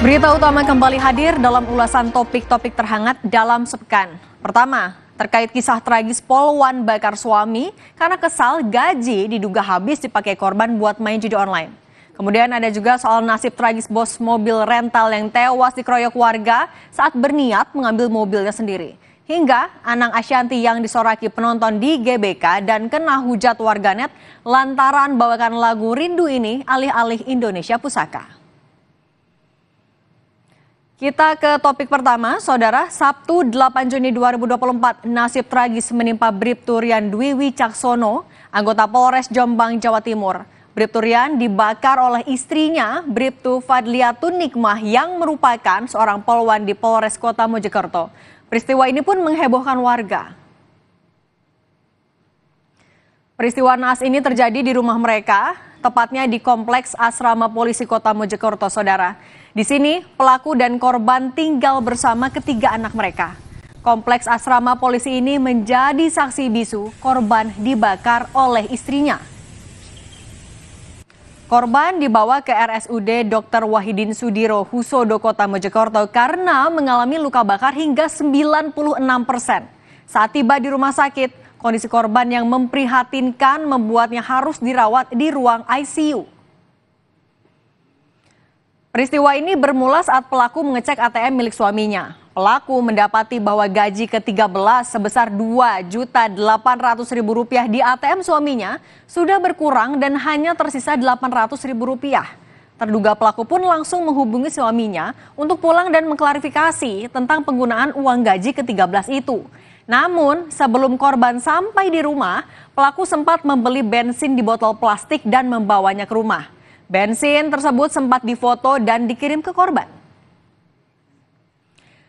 Berita utama kembali hadir dalam ulasan topik-topik terhangat dalam sepekan. Pertama, terkait kisah tragis Polwan bakar suami karena kesal gaji diduga habis dipakai korban buat main judi online. Kemudian ada juga soal nasib tragis bos mobil rental yang tewas dikeroyok warga saat berniat mengambil mobilnya sendiri. Hingga Anang Asyanti yang disoraki penonton di GBK dan kena hujat warganet lantaran bawakan lagu rindu ini alih-alih Indonesia Pusaka. Kita ke topik pertama, Saudara. Sabtu 8 Juni 2024, nasib tragis menimpa Bribtu Dwi Wicaksono, anggota Polres Jombang, Jawa Timur. Bribtu dibakar oleh istrinya, Bribtu Fadliatun Nikmah, yang merupakan seorang polwan di Polres Kota Mojokerto. Peristiwa ini pun menghebohkan warga. Peristiwa naas ini terjadi di rumah mereka, tepatnya di Kompleks Asrama Polisi Kota Mojokerto, Saudara. Di sini, pelaku dan korban tinggal bersama ketiga anak mereka. Kompleks asrama polisi ini menjadi saksi bisu korban dibakar oleh istrinya. Korban dibawa ke RSUD Dr. Wahidin Sudiro Husodo Kota Mojokerto karena mengalami luka bakar hingga 96 persen. Saat tiba di rumah sakit, kondisi korban yang memprihatinkan membuatnya harus dirawat di ruang ICU. Peristiwa ini bermula saat pelaku mengecek ATM milik suaminya. Pelaku mendapati bahwa gaji ke-13 sebesar Rp2.800.000 di ATM suaminya sudah berkurang dan hanya tersisa Rp800.000. Terduga pelaku pun langsung menghubungi suaminya untuk pulang dan mengklarifikasi tentang penggunaan uang gaji ke-13 itu. Namun, sebelum korban sampai di rumah, pelaku sempat membeli bensin di botol plastik dan membawanya ke rumah. Bensin tersebut sempat difoto dan dikirim ke korban.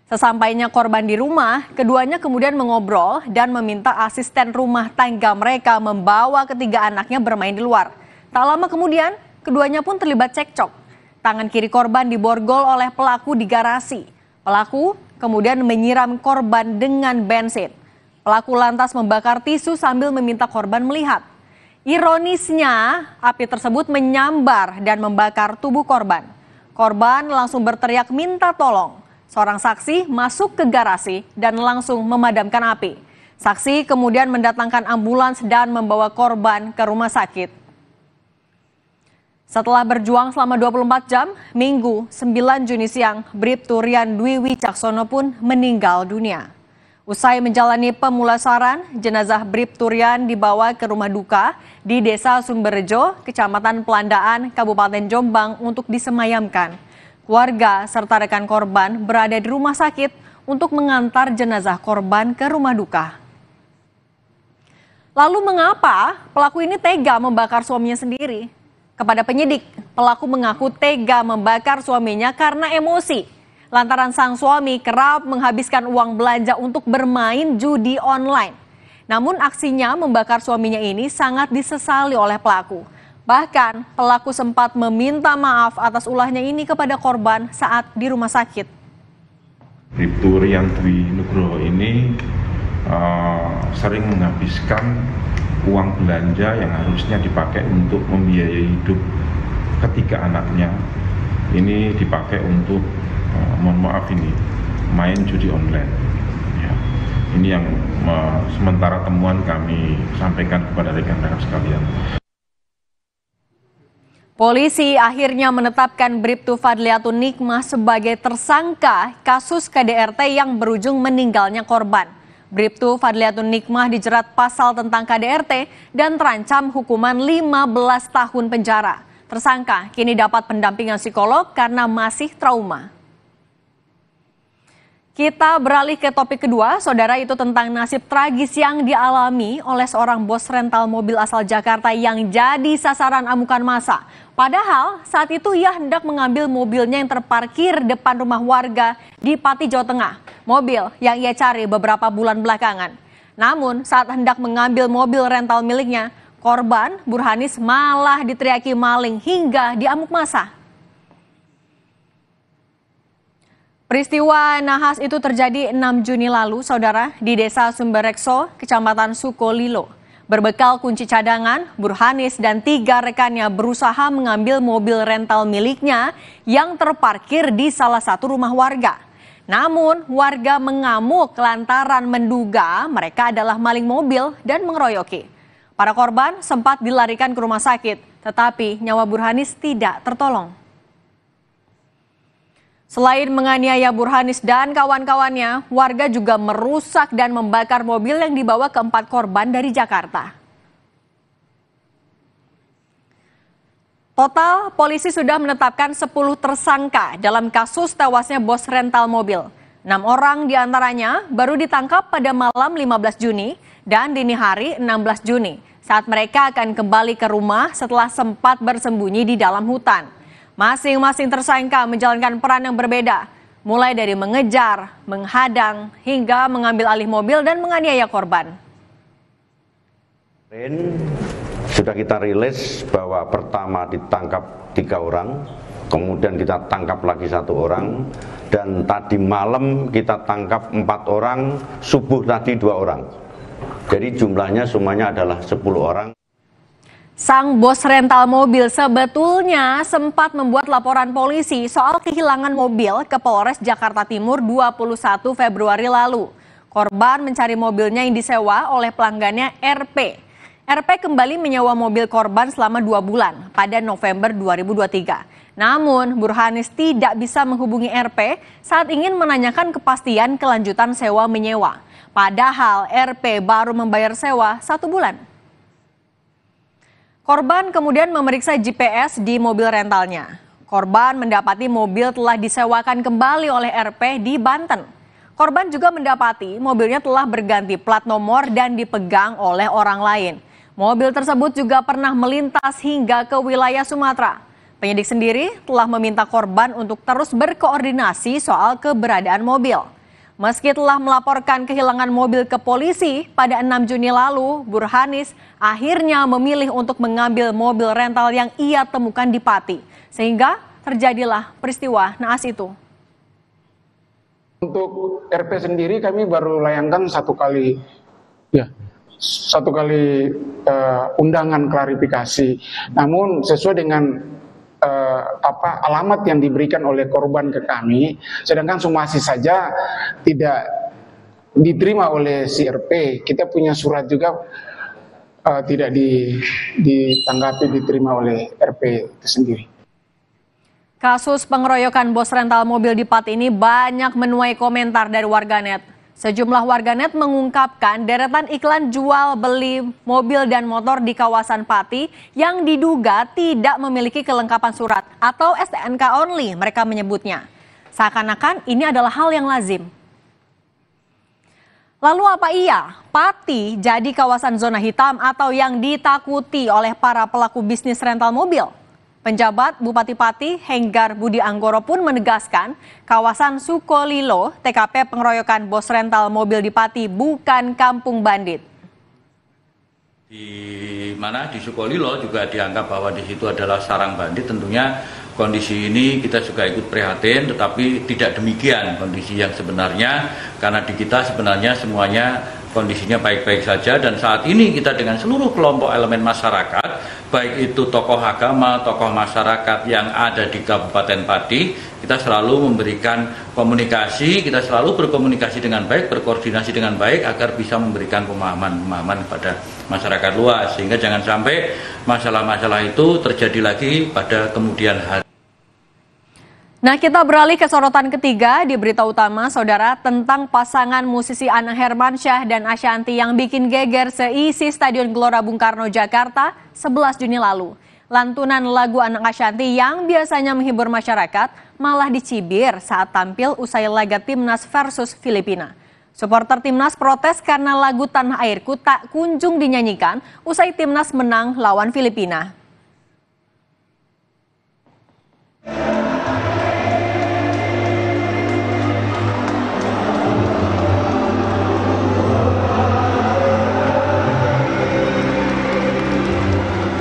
Sesampainya korban di rumah, keduanya kemudian mengobrol dan meminta asisten rumah tangga mereka membawa ketiga anaknya bermain di luar. Tak lama kemudian, keduanya pun terlibat cekcok. Tangan kiri korban diborgol oleh pelaku di garasi. Pelaku kemudian menyiram korban dengan bensin. Pelaku lantas membakar tisu sambil meminta korban melihat. Ironisnya, api tersebut menyambar dan membakar tubuh korban. Korban langsung berteriak minta tolong. Seorang saksi masuk ke garasi dan langsung memadamkan api. Saksi kemudian mendatangkan ambulans dan membawa korban ke rumah sakit. Setelah berjuang selama 24 jam, Minggu 9 Juni siang, Brip Turian Dwi Wicaksono pun meninggal dunia. Usai menjalani pemulasaran, jenazah Brip Turian dibawa ke rumah duka di Desa Sumberjo, Kecamatan Pelandaan, Kabupaten Jombang untuk disemayamkan. Keluarga serta rekan korban berada di rumah sakit untuk mengantar jenazah korban ke rumah duka. Lalu mengapa pelaku ini tega membakar suaminya sendiri? Kepada penyidik, pelaku mengaku tega membakar suaminya karena emosi lantaran sang suami kerap menghabiskan uang belanja untuk bermain judi online. Namun aksinya membakar suaminya ini sangat disesali oleh pelaku. Bahkan pelaku sempat meminta maaf atas ulahnya ini kepada korban saat di rumah sakit. Ibu Rian Dwi Nugroho ini uh, sering menghabiskan uang belanja yang harusnya dipakai untuk membiayai hidup ketiga anaknya. Ini dipakai untuk Eh, mohon maaf ini main judi online ya. ini yang uh, sementara temuan kami sampaikan kepada rekan-rekan sekalian Polisi akhirnya menetapkan Bribtu Fadliatun Nikmah sebagai tersangka kasus KDRT yang berujung meninggalnya korban. Bribtu Fadliatun Nikmah dijerat pasal tentang KDRT dan terancam hukuman 15 tahun penjara. Tersangka kini dapat pendampingan psikolog karena masih trauma. Kita beralih ke topik kedua, saudara itu tentang nasib tragis yang dialami oleh seorang bos rental mobil asal Jakarta yang jadi sasaran amukan masa. Padahal saat itu ia hendak mengambil mobilnya yang terparkir depan rumah warga di Pati, Jawa Tengah. Mobil yang ia cari beberapa bulan belakangan. Namun saat hendak mengambil mobil rental miliknya, korban Burhanis malah diteriaki maling hingga diamuk masa. Peristiwa nahas itu terjadi 6 Juni lalu, saudara, di desa Sumberekso, kecamatan Sukolilo. Berbekal kunci cadangan, Burhanis dan tiga rekannya berusaha mengambil mobil rental miliknya yang terparkir di salah satu rumah warga. Namun, warga mengamuk lantaran menduga mereka adalah maling mobil dan mengeroyoki. Para korban sempat dilarikan ke rumah sakit, tetapi nyawa Burhanis tidak tertolong. Selain menganiaya Burhanis dan kawan-kawannya, warga juga merusak dan membakar mobil yang dibawa keempat korban dari Jakarta. Total, polisi sudah menetapkan 10 tersangka dalam kasus tewasnya bos rental mobil. Enam orang diantaranya baru ditangkap pada malam 15 Juni dan dini hari 16 Juni saat mereka akan kembali ke rumah setelah sempat bersembunyi di dalam hutan. Masing-masing tersangka menjalankan peran yang berbeda, mulai dari mengejar, menghadang, hingga mengambil alih mobil dan menganiaya korban. Sudah kita rilis bahwa pertama ditangkap tiga orang, kemudian kita tangkap lagi satu orang, dan tadi malam kita tangkap empat orang, subuh tadi dua orang. Jadi jumlahnya semuanya adalah 10 orang. Sang bos rental mobil sebetulnya sempat membuat laporan polisi soal kehilangan mobil ke Polres Jakarta Timur 21 Februari lalu. Korban mencari mobilnya yang disewa oleh pelanggannya RP. RP kembali menyewa mobil korban selama dua bulan pada November 2023. Namun, Burhanis tidak bisa menghubungi RP saat ingin menanyakan kepastian kelanjutan sewa-menyewa. Padahal RP baru membayar sewa satu bulan. Korban kemudian memeriksa GPS di mobil rentalnya. Korban mendapati mobil telah disewakan kembali oleh RP di Banten. Korban juga mendapati mobilnya telah berganti plat nomor dan dipegang oleh orang lain. Mobil tersebut juga pernah melintas hingga ke wilayah Sumatera. Penyidik sendiri telah meminta korban untuk terus berkoordinasi soal keberadaan mobil. Meski telah melaporkan kehilangan mobil ke polisi pada 6 Juni lalu, Burhanis akhirnya memilih untuk mengambil mobil rental yang ia temukan di Pati. Sehingga terjadilah peristiwa naas itu. Untuk RP sendiri kami baru layangkan satu kali ya satu kali uh, undangan klarifikasi. Namun sesuai dengan eh, apa alamat yang diberikan oleh korban ke kami, sedangkan sumasi saja tidak diterima oleh CRP Kita punya surat juga eh, tidak ditanggapi diterima oleh RP itu sendiri. Kasus pengeroyokan bos rental mobil di Pat ini banyak menuai komentar dari warganet. Sejumlah warganet mengungkapkan deretan iklan jual beli mobil dan motor di kawasan Pati yang diduga tidak memiliki kelengkapan surat atau STNK only mereka menyebutnya. Seakan-akan ini adalah hal yang lazim. Lalu apa iya Pati jadi kawasan zona hitam atau yang ditakuti oleh para pelaku bisnis rental mobil? Penjabat Bupati Pati Henggar Budi Anggoro pun menegaskan kawasan Sukolilo TKP pengeroyokan bos rental mobil di Pati bukan kampung bandit. Di mana di Sukolilo juga dianggap bahwa di situ adalah sarang bandit tentunya kondisi ini kita juga ikut prihatin tetapi tidak demikian kondisi yang sebenarnya karena di kita sebenarnya semuanya kondisinya baik-baik saja dan saat ini kita dengan seluruh kelompok elemen masyarakat baik itu tokoh agama, tokoh masyarakat yang ada di Kabupaten Pati kita selalu memberikan komunikasi, kita selalu berkomunikasi dengan baik, berkoordinasi dengan baik agar bisa memberikan pemahaman-pemahaman kepada masyarakat luas sehingga jangan sampai masalah-masalah itu terjadi lagi pada kemudian hari Nah, kita beralih ke sorotan ketiga di berita utama, saudara, tentang pasangan musisi Anang Hermansyah dan Ashanti yang bikin geger seisi Stadion Gelora Bung Karno, Jakarta 11 Juni lalu. Lantunan lagu anak Ashanti yang biasanya menghibur masyarakat malah dicibir saat tampil usai laga Timnas versus Filipina. Supporter Timnas protes karena lagu Tanah Airku tak kunjung dinyanyikan usai Timnas menang lawan Filipina.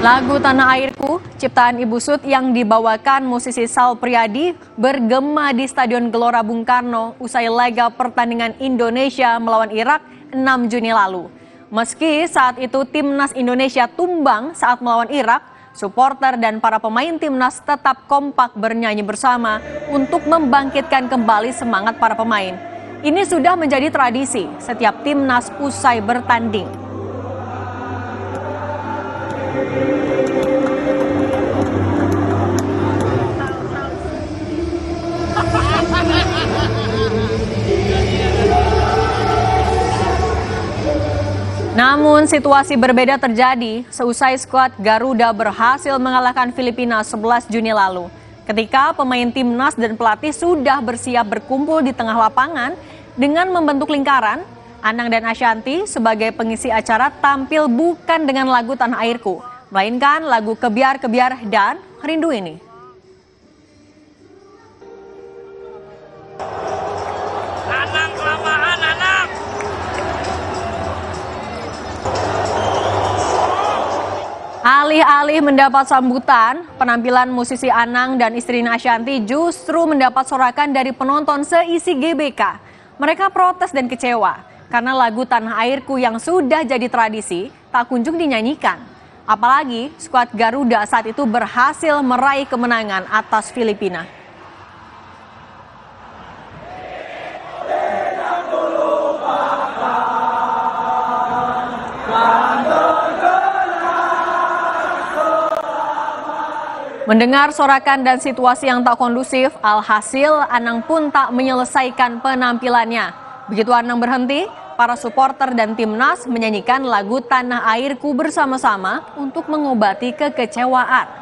Lagu Tanah Airku, ciptaan Ibu Sud yang dibawakan musisi Sal Priadi bergema di Stadion Gelora Bung Karno usai laga pertandingan Indonesia melawan Irak 6 Juni lalu. Meski saat itu timnas Indonesia tumbang saat melawan Irak, supporter dan para pemain timnas tetap kompak bernyanyi bersama untuk membangkitkan kembali semangat para pemain. Ini sudah menjadi tradisi setiap timnas usai bertanding. Namun situasi berbeda terjadi seusai skuad Garuda berhasil mengalahkan Filipina 11 Juni lalu. Ketika pemain timnas dan pelatih sudah bersiap berkumpul di tengah lapangan dengan membentuk lingkaran Anang dan Ashanti sebagai pengisi acara tampil bukan dengan lagu Tanah Airku, melainkan lagu Kebiar-Kebiar dan Rindu Ini. Alih-alih mendapat sambutan, penampilan musisi Anang dan istrinya Ashanti justru mendapat sorakan dari penonton seisi GBK. Mereka protes dan kecewa karena lagu Tanah Airku yang sudah jadi tradisi tak kunjung dinyanyikan. Apalagi skuad Garuda saat itu berhasil meraih kemenangan atas Filipina. Mendengar sorakan dan situasi yang tak kondusif, alhasil Anang pun tak menyelesaikan penampilannya. Begitu Anang berhenti, para supporter dan timnas menyanyikan lagu Tanah Airku bersama-sama untuk mengobati kekecewaan.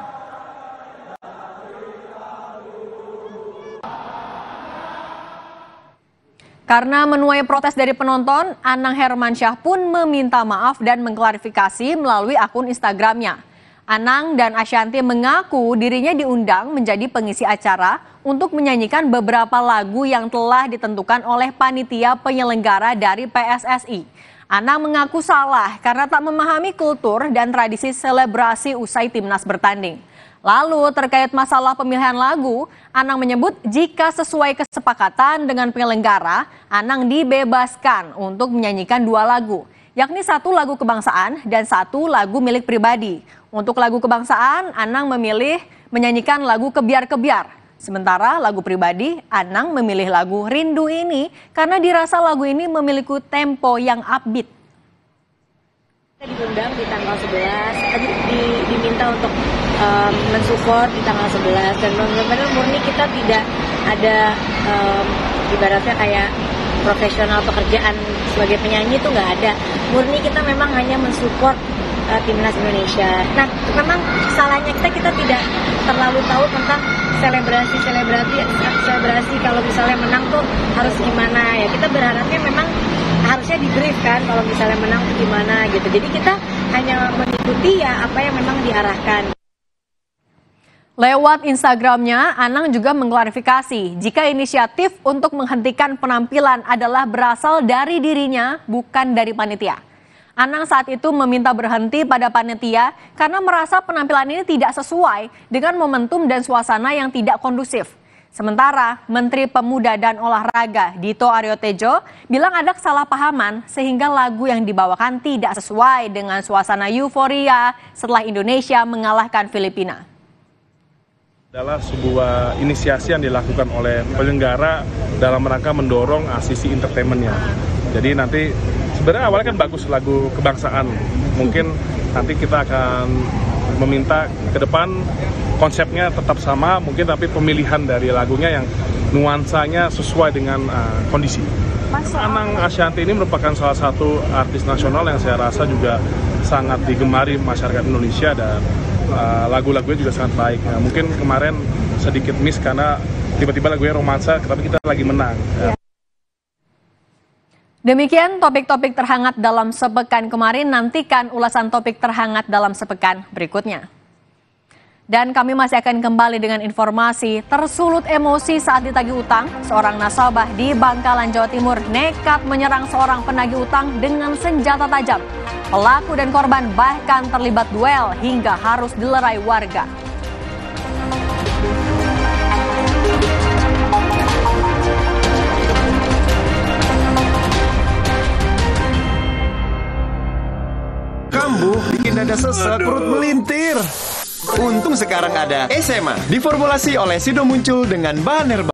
Karena menuai protes dari penonton, Anang Hermansyah pun meminta maaf dan mengklarifikasi melalui akun Instagramnya. Anang dan Ashanti mengaku dirinya diundang menjadi pengisi acara untuk menyanyikan beberapa lagu yang telah ditentukan oleh panitia penyelenggara dari PSSI. Anang mengaku salah karena tak memahami kultur dan tradisi selebrasi usai timnas bertanding. Lalu terkait masalah pemilihan lagu, Anang menyebut jika sesuai kesepakatan dengan penyelenggara, Anang dibebaskan untuk menyanyikan dua lagu, yakni satu lagu kebangsaan dan satu lagu milik pribadi. Untuk lagu kebangsaan, Anang memilih menyanyikan lagu Kebiar-Kebiar. Sementara lagu pribadi, Anang memilih lagu Rindu ini karena dirasa lagu ini memiliki tempo yang upbeat. Kita diundang di tanggal 11, tadi di, diminta untuk um, mensupport di tanggal 11 dan benar-benar murni kita tidak ada um, ibaratnya kayak profesional pekerjaan sebagai penyanyi itu nggak ada. Murni kita memang hanya mensupport uh, timnas Indonesia. Nah, memang salahnya kita kita tidak terlalu tahu tentang selebrasi selebrasi selebrasi kalau misalnya menang tuh harus gimana ya. Kita berharapnya memang harusnya di brief kan kalau misalnya menang tuh gimana gitu. Jadi kita hanya mengikuti ya apa yang memang diarahkan. Lewat Instagramnya, Anang juga mengklarifikasi jika inisiatif untuk menghentikan penampilan adalah berasal dari dirinya, bukan dari panitia. Anang saat itu meminta berhenti pada panitia karena merasa penampilan ini tidak sesuai dengan momentum dan suasana yang tidak kondusif. Sementara Menteri Pemuda dan Olahraga Dito Aryo Tejo bilang ada kesalahpahaman sehingga lagu yang dibawakan tidak sesuai dengan suasana euforia setelah Indonesia mengalahkan Filipina. Adalah sebuah inisiasi yang dilakukan oleh penyelenggara dalam rangka mendorong asisi entertainmentnya. Jadi nanti sebenarnya awalnya kan bagus lagu kebangsaan mungkin nanti kita akan meminta ke depan konsepnya tetap sama mungkin tapi pemilihan dari lagunya yang nuansanya sesuai dengan uh, kondisi. Mas, Anang Ashanti ini merupakan salah satu artis nasional yang saya rasa juga sangat digemari masyarakat Indonesia dan uh, lagu-lagunya juga sangat baik. Nah, mungkin kemarin sedikit miss karena tiba-tiba lagunya romansa, tapi kita lagi menang. Ya. Demikian topik-topik terhangat dalam sepekan kemarin. Nantikan ulasan topik terhangat dalam sepekan berikutnya. Dan kami masih akan kembali dengan informasi tersulut emosi saat ditagih utang. Seorang nasabah di Bangkalan, Jawa Timur nekat menyerang seorang penagih utang dengan senjata tajam. Pelaku dan korban bahkan terlibat duel hingga harus dilerai warga. kambuh, bikin dada sesak, perut melintir. Untung sekarang ada SMA, diformulasi oleh Sido Muncul dengan bahan herbal.